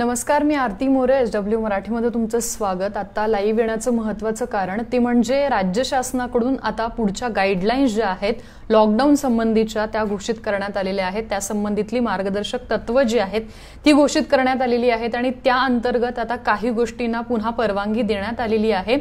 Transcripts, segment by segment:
नमस्कार मी Aarti More S W मराठीमध्ये तुमचं स्वागत आता लाईव्ह येण्याचं महत्वाचं कारण ते म्हणजे राज्य शासनाकडून आता पुढच्या गाईडलाईन्स ज्या आहेत लॉकडाऊन संबंधीच्या त्या घोषित करण्यात आलेल्या आहेत त्या संबंधितली मार्गदर्शक तत्वं जी आहेत ती घोषित करण्यात आलेली आहेत आणि त्या अंतर्गत आता काही गोष्टींना पुन्हा परवानगी देण्यात आलेली आहे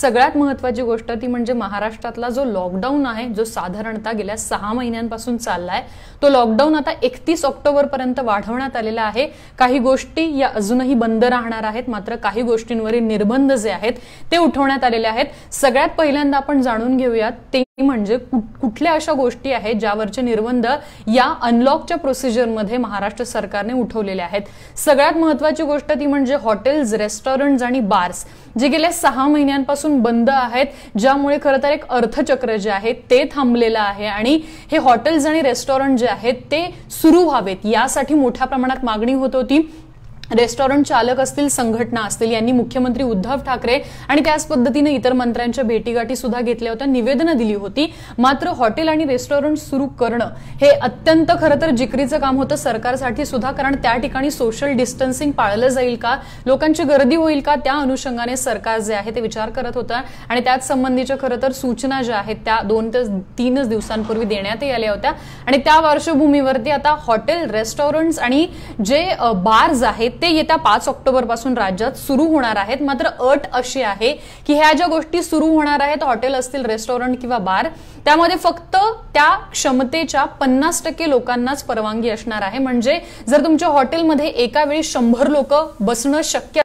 सगळ्यात महत्वाची गोष्ट ती म्हणजे महाराष्ट्रातला जो लॉकडाऊन आहे जो साधारणतः गेल्या सहा महिन्यांपासून चाललाय तो लॉकडाऊन आता एकतीस ऑक्टोबरपर्यंत वाढवण्यात आलेला आहे काही गोष्टी या अजूनही बंद राहणार आहेत मात्र काही गोष्टींवरील निर्बंध जे आहेत ते उठवण्यात आलेले आहेत सगळ्यात पहिल्यांदा आपण जाणून घेऊयात ते म्हणजे कुठल्या अशा गोष्टी आहेत ज्यावरचे निर्बंध या अनलॉकच्या प्रोसिजरमध्ये महाराष्ट्र सरकारने उठवलेले आहेत सगळ्यात महत्वाची गोष्ट ती म्हणजे हॉटेल्स रेस्टॉरंट आणि बार्स जे गेल्या सहा महिन्यांपासून बंद आहेत ज्यामुळे खरं तर एक अर्थचक्र जे आहे ते थांबलेलं आहे आणि हे हॉटेल्स आणि रेस्टॉरंट जे आहेत ते सुरू व्हावेत यासाठी मोठ्या प्रमाणात मागणी होत होती रेस्टॉरंट चालक असतील संघटना असतील यांनी मुख्यमंत्री उद्धव ठाकरे आणि त्याच पद्धतीने इतर मंत्र्यांच्या भेटीगाठी सुद्धा घेतल्या होत्या निवेदनं दिली होती मात्र हॉटेल आणि रेस्टॉरंट सुरू करणं हे अत्यंत खरं तर जिकरीचं काम होतं सरकारसाठी सुद्धा कारण त्या ठिकाणी सोशल डिस्टन्सिंग पाळलं जाईल का लोकांची गर्दी होईल का त्या अनुषंगाने सरकार जे आहे ते विचार करत होतं आणि त्याच संबंधीच्या खरं तर सूचना ज्या आहेत त्या दोन ते तीनच दिवसांपूर्वी देण्यात आल्या होत्या आणि त्या पार्श्वभूमीवरती आता हॉटेल रेस्टॉरंट्स आणि जे बार्स आहेत ते येत्या पाच ऑक्टोबर पासून राज्यात सुरू होणार आहेत मात्र अट अशी आहे की ह्या ज्या गोष्टी सुरू होणार आहेत हॉटेल असतील रेस्टॉरंट किंवा बार त्यामध्ये फक्त त्या क्षमतेच्या पन्नास टक्के लोकांनाच परवानगी असणार आहे म्हणजे जर तुमच्या हॉटेलमध्ये एका वेळी शंभर लोक बसणं शक्य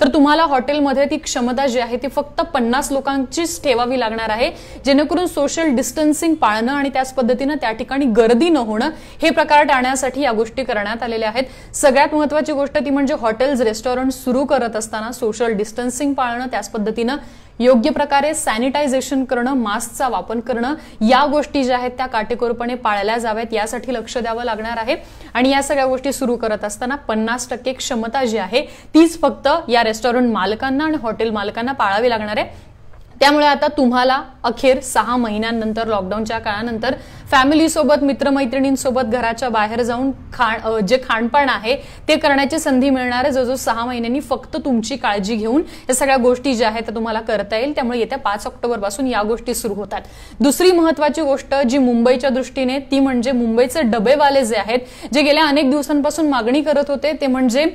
तर तुम्हाला हॉटेलमध्ये ती क्षमता जी आहे ती फक्त पन्नास लोकांचीच ठेवावी लागणार आहे जेणेकरून सोशल डिस्टन्सिंग पाळणं आणि त्याच पद्धतीनं त्या ठिकाणी गर्दी न होणं हे प्रकार टाळण्यासाठी या गोष्टी करण्यात आलेल्या आहेत सगळ्यात महत्वाची गोष्ट ती म्हणजे हॉटेल्स रेस्टॉरंट सुरू करत असताना सोशल डिस्टन्सिंग पाळणं त्याच पद्धतीनं योग्य प्रकारे सॅनिटायझेशन करणं मास्कचा वापर करणं या गोष्टी ज्या आहेत त्या काटेकोरपणे पाळल्या जाव्यात यासाठी लक्ष द्यावं लागणार आहे आणि या सगळ्या गोष्टी सुरू करत असताना पन्नास टक्के क्षमता जी आहे तीच फक्त या रेस्टॉरंट मालकांना आणि हॉटेल मालकांना पाळावी लागणार आहे त्यामुळे आता तुम्हाला अखेर सहा महिन्यांनंतर लॉकडाऊनच्या काळानंतर फॅमिलीसोबत मित्रमैत्रिणींसोबत घराच्या बाहेर जाऊन खाण जे खाणपण आहे ते करण्याची संधी मिळणार आहे जो जो सहा महिन्यांनी फक्त तुमची काळजी घेऊन या सगळ्या गोष्टी ज्या आहेत त्या तुम्हाला करता येईल त्यामुळे येत्या पाच ऑक्टोबर पासून या गोष्टी सुरू होतात दुसरी महत्वाची गोष्ट जी मुंबईच्या दृष्टीने ती म्हणजे मुंबईचे डबेवाले जे आहेत जे गेल्या अनेक दिवसांपासून मागणी करत होते ते म्हणजे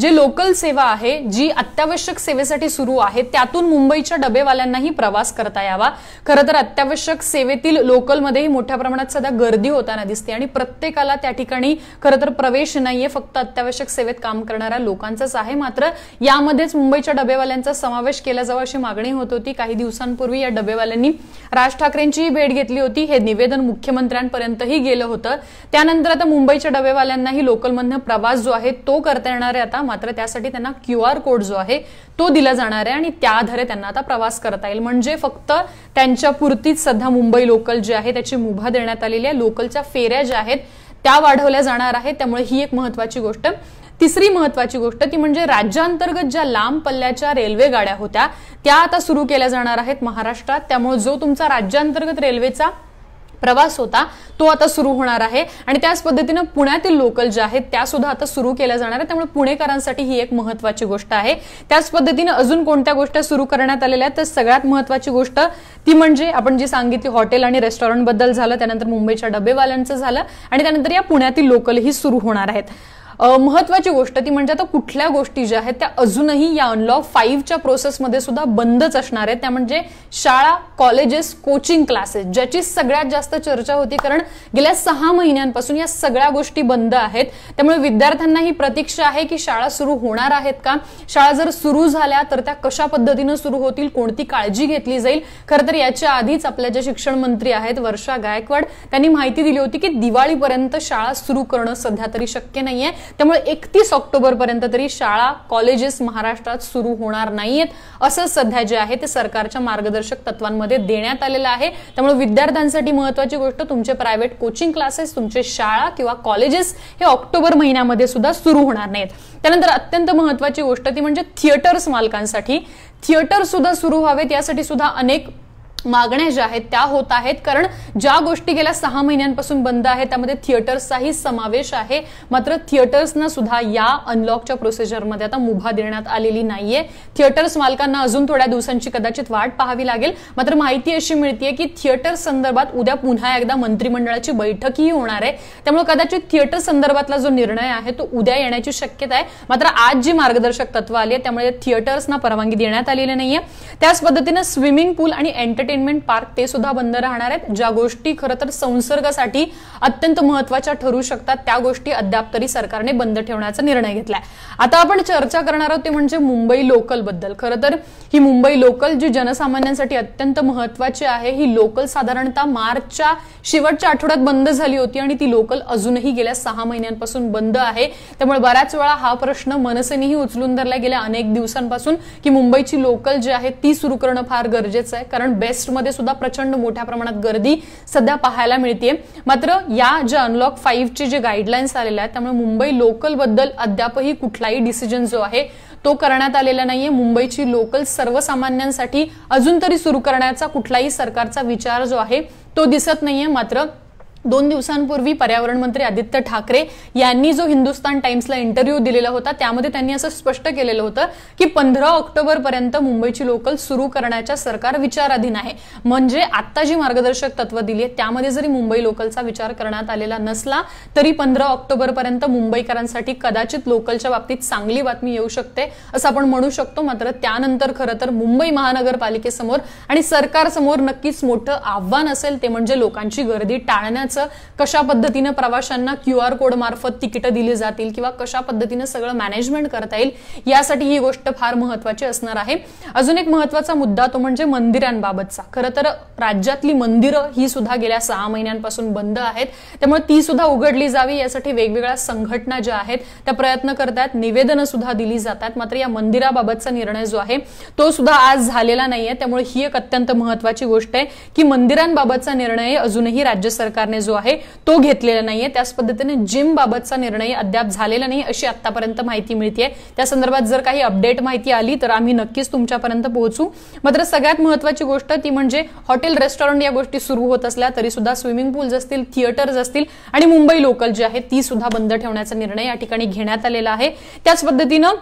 जे लोकल सेवा आहे जी अत्यावश्यक सेवेसाठी सुरू आहे त्यातून मुंबईच्या डबेवाल्यांनाही प्रवास करता यावा खरं तर अत्यावश्यक सेवेतील लोकलमध्येही मोठ्या प्रमाणात प्रमाणात सध्या गर्दी होताना दिसते आणि प्रत्येकाला त्या ठिकाणी खरं तर प्रवेश नाहीये फक्त अत्यावश्यक सेवेत काम करणाऱ्या लोकांचाच आहे मात्र यामध्येच मुंबईच्या डबेवाल्यांचा समावेश केला जावा अशी मागणी होत होती काही दिवसांपूर्वी या डबेवाल्यांनी राज ठाकरेंचीही भेट घेतली होती हे निवेदन मुख्यमंत्र्यांपर्यंतही गेलं होतं त्यानंतर आता मुंबईच्या डबेवाल्यांनाही लोकलमधनं प्रवास जो आहे तो करता येणार आहे आता मात्र त्यासाठी त्यांना क्यू आर कोड जो आहे तो दिला जाणार आहे आणि त्या आधारे त्यांना आता प्रवास करता येईल म्हणजे फक्त त्यांच्या पुरतीच सध्या मुंबई लोकल जे आहे त्याची मुभा देणार आलेल्या लोकलच्या फेऱ्या ज्या आहेत त्या वाढवल्या जाणार आहेत त्यामुळे ही एक महत्वाची गोष्ट तिसरी महत्वाची गोष्ट ती म्हणजे राज्यांतर्गत ज्या लांब पल्ल्याच्या रेल्वे गाड्या होत्या त्या आता सुरू केल्या जाणार आहेत महाराष्ट्रात त्यामुळे जो तुमचा राज्यांतर्गत रेल्वेचा प्रवास होता तो आता सुरू होणार आहे आणि त्याच पद्धतीनं पुण्यातील लोकल ज्या आहेत त्या सुद्धा आता सुरू केल्या जाणार आहेत त्यामुळे पुणेकरांसाठी ही एक महत्वाची गोष्ट आहे त्याच पद्धतीनं अजून कोणत्या गोष्टी सुरू करण्यात आलेल्या आहेत तर सगळ्यात महत्वाची गोष्ट ती म्हणजे आपण जी सांगितली हॉटेल आणि रेस्टॉरंटबद्दल झालं त्यानंतर मुंबईच्या डबेवाल्यांचं झालं आणि त्यानंतर या पुण्यातील लोकल ही सुरू होणार आहेत महत्वाची गोष्ट ती म्हणजे आता कुठल्या गोष्टी ज्या आहेत त्या अजूनही या अनलॉक फाईव्हच्या प्रोसेसमध्ये सुद्धा बंदच असणार आहेत त्या म्हणजे शाळा कॉलेजेस कोचिंग क्लासेस ज्याची सगळ्यात जास्त चर्चा होती कारण गेल्या सहा महिन्यांपासून या सगळ्या गोष्टी बंद आहेत त्यामुळे विद्यार्थ्यांना ही प्रतीक्षा आहे की शाळा सुरू होणार आहेत का शाळा जर सुरू झाल्या तर त्या कशा पद्धतीनं सुरू होतील कोणती काळजी घेतली जाईल खरं तर याच्या आधीच आपल्या जे शिक्षण मंत्री आहेत वर्षा गायकवाड त्यांनी माहिती दिली होती की दिवाळीपर्यंत शाळा सुरू करणं सध्या तरी शक्य नाहीये त्यामुळे एकतीस ऑक्टोबरपर्यंत तरी शाळा कॉलेजेस महाराष्ट्रात सुरू होणार नाहीयेत असं सध्या जे आहे ते सरकारच्या मार्गदर्शक तत्वांमध्ये देण्यात आलेलं आहे त्यामुळे विद्यार्थ्यांसाठी महत्वाची गोष्ट तुमचे प्रायव्हेट कोचिंग क्लासेस तुमचे शाळा किंवा कॉलेजेस हे ऑक्टोबर महिन्यामध्ये सुद्धा सुरू होणार नाहीत त्यानंतर अत्यंत महत्वाची गोष्ट ती म्हणजे थिएटर्स मालकांसाठी थिएटर सुद्धा सुरू व्हावेत यासाठी सुद्धा अनेक मागण्या ज्या आहेत त्या होत आहेत कारण ज्या गोष्टी गेल्या सहा महिन्यांपासून बंद आहेत त्यामध्ये थिएटर्सचाही समावेश आहे मात्र थिएटर्सना सुद्धा या अनलॉकच्या प्रोसिजरमध्ये आता मुभा देण्यात आलेली नाहीये थिएटर्स मालकांना अजून थोड्या दिवसांची कदाचित वाट पाहावी लागेल मात्र माहिती अशी मिळतीये की थिएटर संदर्भात उद्या पुन्हा एकदा मंत्रिमंडळाची बैठकही होणार आहे त्यामुळे कदाचित थिएटर संदर्भातला जो निर्णय आहे तो उद्या येण्याची शक्यता आहे मात्र आज जी मार्गदर्शक तत्व आली आहे त्यामुळे थिएटर्सना परवानगी देण्यात आलेली नाहीये त्याच पद्धतीनं स्विमिंग पूल आणि एंटरटेन एंटरटेनमेंट पार्क ते सुद्धा बंद राहणार आहेत ज्या गोष्टी खरं तर संसर्गासाठी अत्यंत महत्वाच्या ठरू शकतात त्या गोष्टी अद्याप तरी सरकारने बंद ठेवण्याचा निर्णय घेतलाय आता आपण चर्चा करणार आहोत ते म्हणजे मुंबई लोकल बद्दल खरं तर ही मुंबई लोकल जी जनसामान्यांसाठी अत्यंत महत्वाची आहे ही लोकल साधारणतः मार्चच्या शेवटच्या आठवड्यात बंद झाली होती आणि ती लोकल अजूनही गेल्या सहा महिन्यांपासून बंद आहे त्यामुळे बऱ्याच वेळा हा प्रश्न मनसेनेही उचलून धरला गेल्या अनेक दिवसांपासून की मुंबईची लोकल जी आहे ती सुरू करणं फार गरजेचं आहे कारण बेस्ट मध्ये सुद्धा प्रचंड मोठ्या प्रमाणात गर्दी सध्या पाहायला मिळते मात्र या ज्या अनलॉक ची जे गाईडलाईन्स आलेल्या आहेत त्यामुळे मुंबई लोकलबद्दल अद्यापही कुठलाही डिसिजन जो आहे तो करण्यात आलेला नाहीये मुंबईची लोकल सर्वसामान्यांसाठी अजून तरी सुरू करण्याचा कुठलाही सरकारचा विचार जो आहे तो दिसत नाहीये मात्र दोन दिवसांपूर्वी पर्यावरण मंत्री आदित्य ठाकरे यांनी जो हिंदुस्तान टाइम्सला इंटरव्ह्यू दिलेला होता त्यामध्ये त्यांनी असं स्पष्ट केलेलं होतं की पंधरा ऑक्टोबरपर्यंत मुंबईची लोकल सुरू करण्याच्या सरकार विचाराधीन आहे म्हणजे आता जी मार्गदर्शक तत्व दिली आहेत त्यामध्ये जरी मुंबई लोकलचा विचार करण्यात आलेला नसला तरी पंधरा ऑक्टोबरपर्यंत मुंबईकरांसाठी कदाचित लोकलच्या बाबतीत चांगली बातमी येऊ शकते असं आपण म्हणू शकतो मात्र त्यानंतर खरं तर मुंबई महानगरपालिकेसमोर आणि सरकारसमोर नक्कीच मोठं आव्हान असेल ते म्हणजे लोकांची गर्दी टाळण्यात कशा पद्धतीनं प्रवाशांना क्यू आर कोड मार्फत तिकीटं दिली जातील किंवा कशा पद्धतीनं सगळं मॅनेजमेंट करता येईल यासाठी ही गोष्ट फार महत्वाची असणार आहे अजून एक महत्वाचा मुद्दा तो म्हणजे मंदिरांबाबतचा खरं तर राज्यातली मंदिरं ही सुद्धा गेल्या सहा महिन्यांपासून बंद आहेत त्यामुळे ती सुद्धा उघडली जावी यासाठी वेगवेगळ्या संघटना ज्या आहेत त्या प्रयत्न करतात निवेदनं सुद्धा दिली जातात मात्र या मंदिराबाबतचा निर्णय जो आहे तो सुद्धा आज झालेला नाहीये त्यामुळे ही एक अत्यंत महत्वाची गोष्ट आहे की मंदिरांबाबतचा निर्णय अजूनही राज्य सरकारने निर्णय जो आहे तो घेतलेला नाहीये त्याच पद्धतीने जिम बाबतचा निर्णय अद्याप झालेला नाही अशी आतापर्यंत माहिती मिळते त्या संदर्भात जर काही अपडेट माहिती आली तर आम्ही नक्कीच तुमच्यापर्यंत पोहोचू मात्र सगळ्यात महत्वाची गोष्ट ती म्हणजे हॉटेल रेस्टॉरंट या गोष्टी सुरू होत असल्या तरी सुद्धा स्विमिंग पूल्स असतील थिएटर्स असतील आणि मुंबई लोकल जी आहे ती सुद्धा बंद ठेवण्याचा निर्णय या ठिकाणी घेण्यात आलेला आहे त्याच पद्धतीनं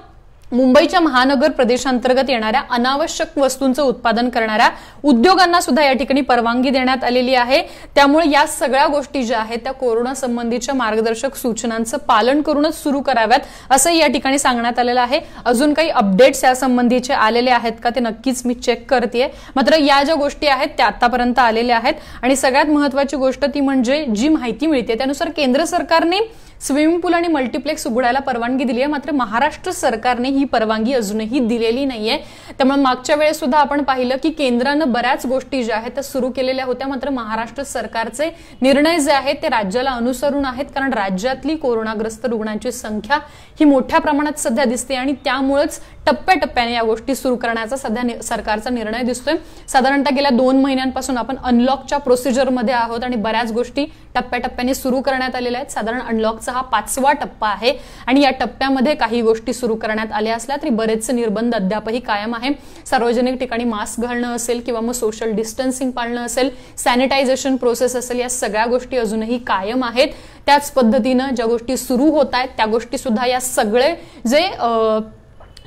मुंबईच्या महानगर प्रदेशांतर्गत येणाऱ्या अनावश्यक वस्तूंचं उत्पादन करणाऱ्या उद्योगांना सुद्धा या ठिकाणी परवानगी देण्यात आलेली आहे त्यामुळे या सगळ्या गोष्टी ज्या आहेत त्या कोरोना संबंधीच्या मार्गदर्शक सूचनांचं पालन करूनच सुरू कराव्यात असंही या ठिकाणी सांगण्यात आलेलं आहे अजून काही अपडेट्स या संबंधीचे आलेले आहेत का ते नक्कीच मी चेक करते मात्र या ज्या गोष्टी आहेत त्या आतापर्यंत आलेल्या आहेत आणि सगळ्यात महत्वाची गोष्ट ती म्हणजे जी माहिती मिळते त्यानुसार केंद्र सरकारने स्विमिंग पूल आणि मल्टीप्लेक्स उघडायला परवानगी दिली आहे मात्र महाराष्ट्र सरकारने ही परवानगी अजूनही दिलेली नाहीये त्यामुळे मागच्या वेळेस सुद्धा आपण पाहिलं की केंद्रानं बऱ्याच गोष्टी ज्या आहेत त्या सुरू केलेल्या होत्या मात्र महाराष्ट्र सरकारचे निर्णय जे आहेत ते राज्याला अनुसरून आहेत कारण राज्यातली कोरोनाग्रस्त रुग्णांची संख्या ही मोठ्या प्रमाणात सध्या दिसते आणि त्यामुळेच टप्प्याटप्प्याने या गोष्टी सुरू करण्याचा सध्या सरकारचा निर्णय दिसतोय साधारणतः गेल्या दोन महिन्यांपासून आपण अनलॉकच्या प्रोसिजरमध्ये आहोत आणि बऱ्याच गोष्टी टप्प्याटप्प्याने सुरू करण्यात आलेल्या आहेत साधारण अनलॉक हा पाचवा टप्पा आहे आणि या टप्प्यामध्ये काही गोष्टी सुरू करण्यात आल्या असल्या तरी बरेचसे निर्बंध अद्यापही कायम आहे सार्वजनिक ठिकाणी मास्क घालणं असेल किंवा मग सोशल डिस्टन्सिंग पाळणं असेल सॅनिटायझेशन प्रोसेस असेल या सगळ्या गोष्टी अजूनही कायम आहेत त्याच पद्धतीनं ज्या गोष्टी सुरू होत आहेत त्या गोष्टी सुद्धा या सगळे जे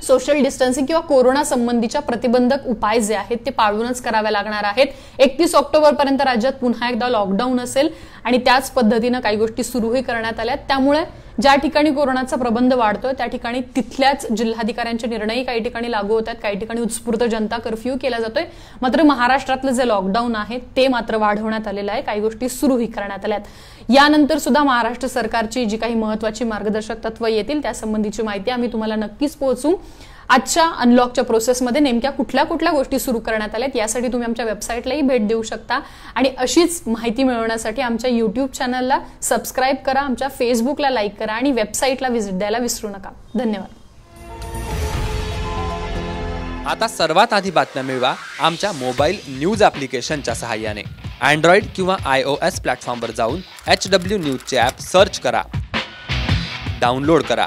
सोशल डिस्टन्सिंग किंवा कोरोना संबंधीच्या प्रतिबंधक उपाय जे आहेत ते पाळूनच करावे लागणार आहेत एकतीस पर्यंत राज्यात पुन्हा एकदा लॉकडाऊन असेल आणि त्याच पद्धतीनं काही गोष्टी सुरूही करण्यात आल्या त्यामुळे ज्या ठिकाणी कोरोनाचा प्रबंध वाढतोय त्या ठिकाणी तिथल्याच जिल्हाधिकाऱ्यांचे निर्णय काही ठिकाणी लागू होतात काही ठिकाणी उत्स्फूर्त जनता कर्फ्यू केला जातोय मात्र महाराष्ट्रातलं जे लॉकडाऊन आहे ते मात्र वाढवण्यात आलेलं आहे काही गोष्टी सुरूही करण्यात आल्यात यानंतर सुद्धा महाराष्ट्र सरकारची जी काही महत्वाची मार्गदर्शक तत्व येतील त्यासंबंधीची माहिती आम्ही तुम्हाला नक्कीच पोहोचू आजच्या अनलॉकच्या प्रोसेसमध्ये नेमक्या कुठल्या कुठल्या गोष्टी सुरू करण्यात आल्यात यासाठी तुम्ही आमच्या वेबसाईटलाही भेट देऊ शकता आणि अशीच माहिती मिळवण्यासाठी आमच्या युट्यूब चॅनलला सबस्क्राईब करा आमच्या फेसबुकला लाईक करा आणि वेबसाईटला व्हिजिट द्यायला विसरू नका धन्यवाद आता सर्वात आधी बातम्या मिळवा आमच्या मोबाईल न्यूज ॲप्लिकेशनच्या सहाय्याने अँड्रॉइड किंवा आय ओ एस प्लॅटफॉर्मवर जाऊन एच डब्ल्यू न्यूजचे ॲप सर्च करा डाउनलोड करा